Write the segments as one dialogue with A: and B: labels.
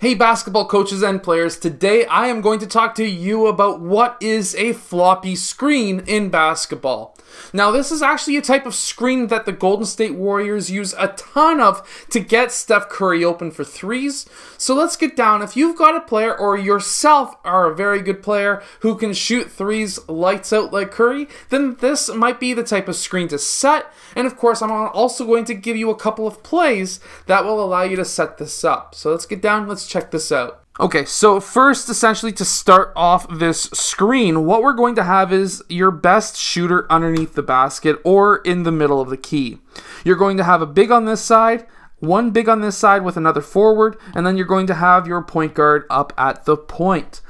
A: Hey basketball coaches and players, today I am going to talk to you about what is a floppy screen in basketball. Now this is actually a type of screen that the Golden State Warriors use a ton of to get Steph Curry open for threes. So let's get down. If you've got a player or yourself are a very good player who can shoot threes lights out like Curry, then this might be the type of screen to set. And of course I'm also going to give you a couple of plays that will allow you to set this up. So let's get down, let's check this out. Okay, so first, essentially, to start off this screen, what we're going to have is your best shooter underneath the basket or in the middle of the key. You're going to have a big on this side, one big on this side with another forward, and then you're going to have your point guard up at the point.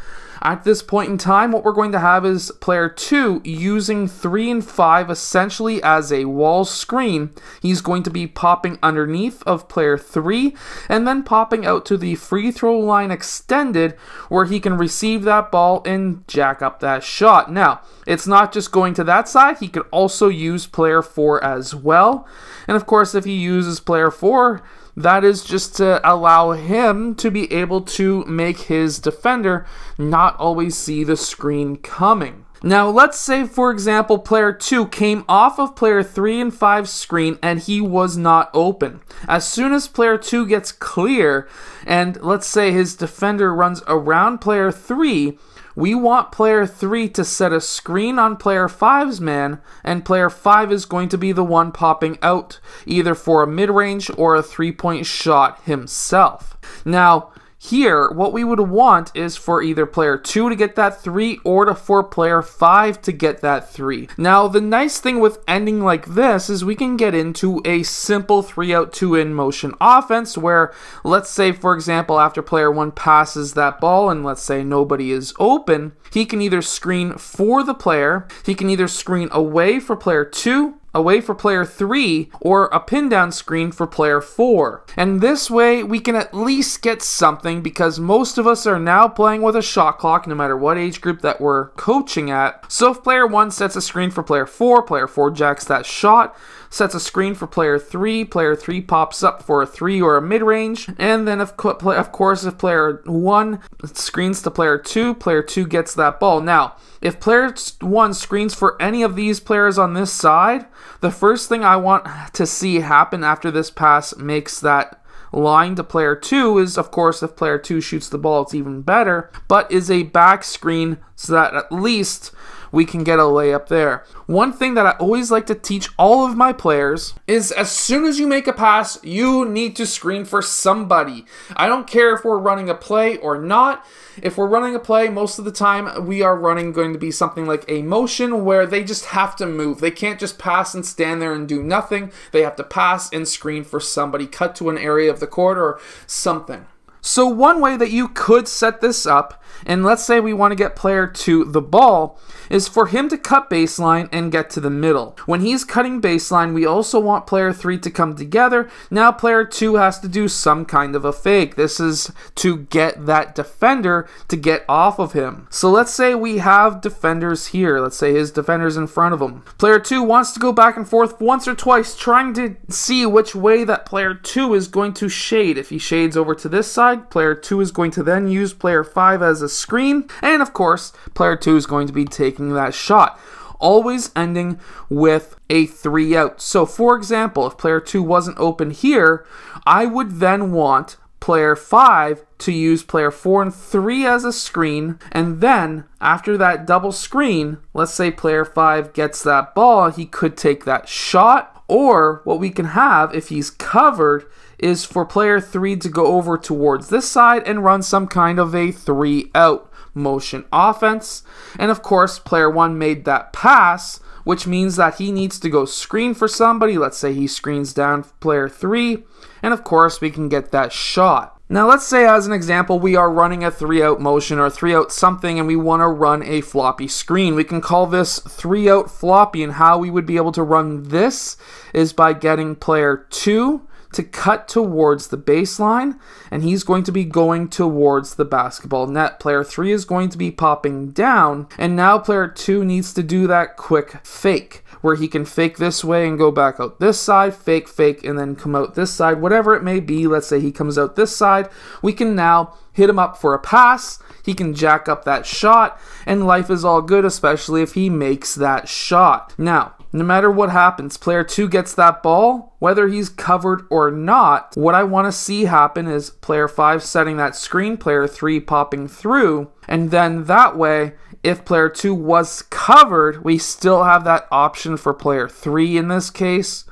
A: At this point in time, what we're going to have is player 2 using 3 and 5 essentially as a wall screen. He's going to be popping underneath of player 3 and then popping out to the free throw line extended where he can receive that ball and jack up that shot. Now, it's not just going to that side, he could also use player 4 as well. And of course, if he uses player 4, that is just to allow him to be able to make his defender not always see the screen coming. Now, let's say, for example, player 2 came off of player 3 and five screen and he was not open. As soon as player 2 gets clear, and let's say his defender runs around player 3, we want player 3 to set a screen on player 5's man, and player 5 is going to be the one popping out, either for a mid range or a three point shot himself. Now, here, what we would want is for either player 2 to get that 3 or to for player 5 to get that 3. Now, the nice thing with ending like this is we can get into a simple 3 out 2 in motion offense where, let's say, for example, after player 1 passes that ball and let's say nobody is open, he can either screen for the player, he can either screen away for player 2, away for player 3 or a pin down screen for player 4. And this way we can at least get something because most of us are now playing with a shot clock no matter what age group that we're coaching at. So if player 1 sets a screen for player 4, player 4 jacks that shot, sets a screen for player 3, player 3 pops up for a 3 or a mid range, and then of, co of course if player 1 screens to player 2, player 2 gets that ball. Now, if player 1 screens for any of these players on this side, the first thing I want to see happen after this pass makes that line to player 2 is, of course, if player 2 shoots the ball, it's even better, but is a back screen so that at least we can get a layup there. One thing that I always like to teach all of my players is as soon as you make a pass, you need to screen for somebody. I don't care if we're running a play or not. If we're running a play, most of the time we are running going to be something like a motion where they just have to move. They can't just pass and stand there and do nothing. They have to pass and screen for somebody, cut to an area of the court or something. So one way that you could set this up, and let's say we want to get player to the ball, is for him to cut baseline and get to the middle. When he's cutting baseline, we also want player 3 to come together. Now player 2 has to do some kind of a fake. This is to get that defender to get off of him. So let's say we have defenders here. Let's say his defender's in front of him. Player 2 wants to go back and forth once or twice trying to see which way that player 2 is going to shade. If he shades over to this side, Player 2 is going to then use player 5 as a screen. And of course, player 2 is going to be taking that shot always ending with a three out. So, for example, if player two wasn't open here, I would then want player five to use player four and three as a screen. And then after that double screen, let's say player five gets that ball, he could take that shot or what we can have if he's covered is for player 3 to go over towards this side and run some kind of a 3 out motion offense. And of course, player 1 made that pass, which means that he needs to go screen for somebody. Let's say he screens down player 3. And of course, we can get that shot. Now let's say as an example we are running a 3-out motion or 3-out something and we want to run a floppy screen. We can call this 3-out floppy and how we would be able to run this is by getting player 2 to cut towards the baseline, and he's going to be going towards the basketball net. Player three is going to be popping down, and now player two needs to do that quick fake where he can fake this way and go back out this side, fake, fake, and then come out this side, whatever it may be. Let's say he comes out this side. We can now hit him up for a pass. He can jack up that shot, and life is all good, especially if he makes that shot. Now, no matter what happens, player two gets that ball, whether he's covered or not. What I want to see happen is player five setting that screen, player three popping through, and then that way, if player two was covered, we still have that option for player three in this case.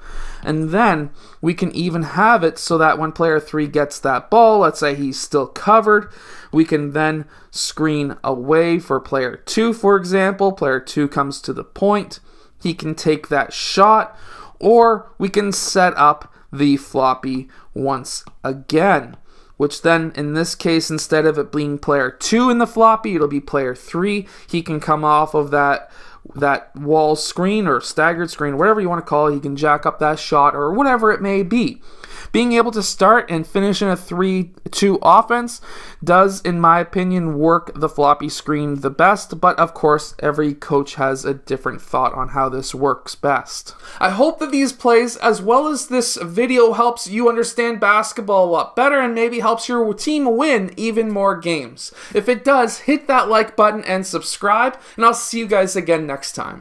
A: And then we can even have it so that when player three gets that ball, let's say he's still covered, we can then screen away for player two, for example. Player two comes to the point, he can take that shot, or we can set up the floppy once again. Which then, in this case, instead of it being player 2 in the floppy, it'll be player 3. He can come off of that that wall screen or staggered screen, whatever you want to call it. He can jack up that shot or whatever it may be being able to start and finish in a 3 2 offense does, in my opinion, work the floppy screen the best. But of course, every coach has a different thought on how this works best. I hope that these plays, as well as this video, helps you understand basketball a lot better and maybe helps your team win even more games. If it does, hit that like button and subscribe, and I'll see you guys again next time.